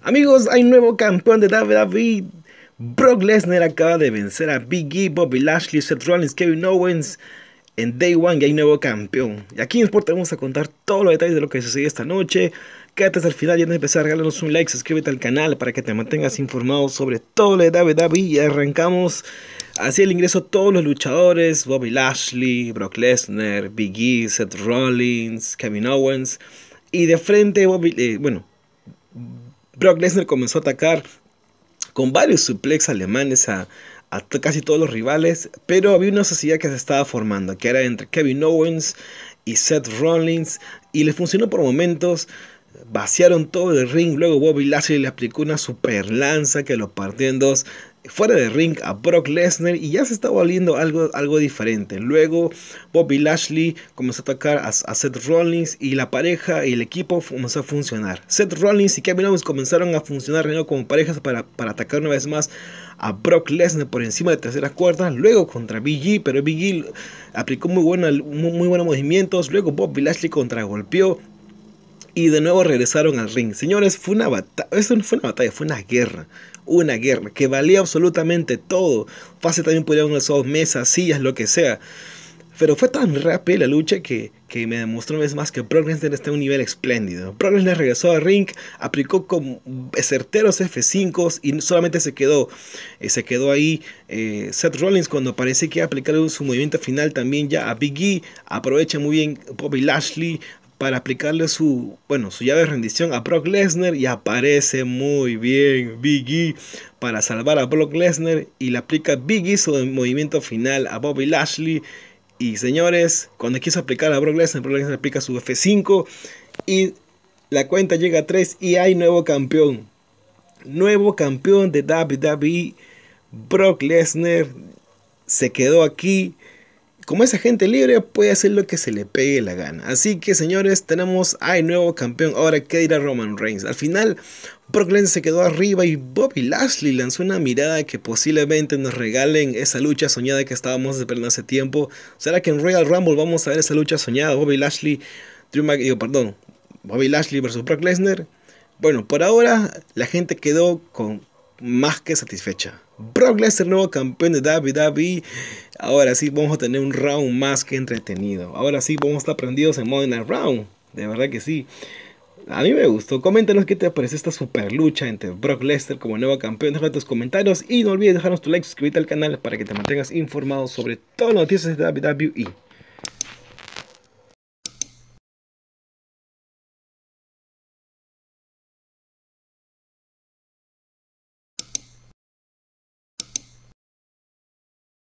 Amigos, hay nuevo campeón de WWE. Brock Lesnar acaba de vencer a Big E, Bobby Lashley, Seth Rollins, Kevin Owens en Day One y hay nuevo campeón. Y aquí en Sport vamos a contar todos los detalles de lo que sucedió esta noche. Quédate hasta el final y antes de empezar, regálanos un like, suscríbete al canal para que te mantengas informado sobre todo lo de WWE. Y arrancamos así el ingreso todos los luchadores: Bobby Lashley, Brock Lesnar, Big E, Seth Rollins, Kevin Owens. Y de frente, Bobby, eh, bueno, Brock Lesnar comenzó a atacar con varios suplex alemanes a, casi todos los rivales, pero había una sociedad que se estaba formando, que era entre Kevin Owens y Seth Rollins, y le funcionó por momentos, Vaciaron todo el ring, luego Bobby Lashley le aplicó una super lanza que lo partió en dos fuera de ring a Brock Lesnar y ya se estaba viendo algo, algo diferente. Luego Bobby Lashley comenzó a atacar a, Seth Rollins y la pareja y el equipo comenzó a funcionar. Seth Rollins y Kevin Owens comenzaron a funcionar como parejas para, atacar una vez más a Brock Lesnar por encima de terceras cuerdas. Luego contra BG, e, pero BG e aplicó muy, muy buenos movimientos. Luego Bobby Lashley contragolpeó y de nuevo regresaron al ring. Señores, fue una batalla, fue una batalla, fue una guerra, una guerra que valía absolutamente todo. fase también pudieron usar mesas, sillas, lo que sea. Pero fue tan rápida la lucha que, que me demostró una vez más que progress está en un nivel espléndido. Brock le regresó al ring, aplicó con eh, certeros F5 y solamente se quedó, eh, se quedó ahí eh, Seth Rollins cuando parece que aplicar su movimiento final también ya a Big E. Aprovecha muy bien Bobby Lashley, para aplicarle su, bueno, su llave de rendición a Brock Lesnar y aparece muy bien Biggie para salvar a Brock Lesnar y le aplica Biggie su movimiento final a Bobby Lashley y señores, cuando quiso aplicar a Brock Lesnar, Brock Lesnar aplica su F5 y la cuenta llega a 3 y hay nuevo campeón. Nuevo campeón de WWE, Brock Lesnar se quedó aquí como esa gente libre puede hacer lo que se le pegue la gana. Así que señores, tenemos ay, nuevo campeón. Ahora, ¿qué dirá Roman Reigns? Al final, Brock Lesnar se quedó arriba y Bobby Lashley lanzó una mirada que posiblemente nos regalen esa lucha soñada que estábamos esperando hace tiempo. ¿Será que en Royal Rumble vamos a ver esa lucha soñada? Bobby Lashley, perdón, Bobby Lashley versus Brock Lesnar. Bueno, por ahora la gente quedó con más que satisfecha. Brock Lester nuevo campeón de WWE. Ahora sí, vamos a tener un round más que entretenido. Ahora sí, vamos a estar prendidos en Modern Round. De verdad que sí. A mí me gustó. Coméntanos qué te pareció esta super lucha entre Brock Lester como nuevo campeón. Deja tus comentarios y no olvides dejarnos tu like, suscribirte al canal para que te mantengas informado sobre todas las noticias de WWE.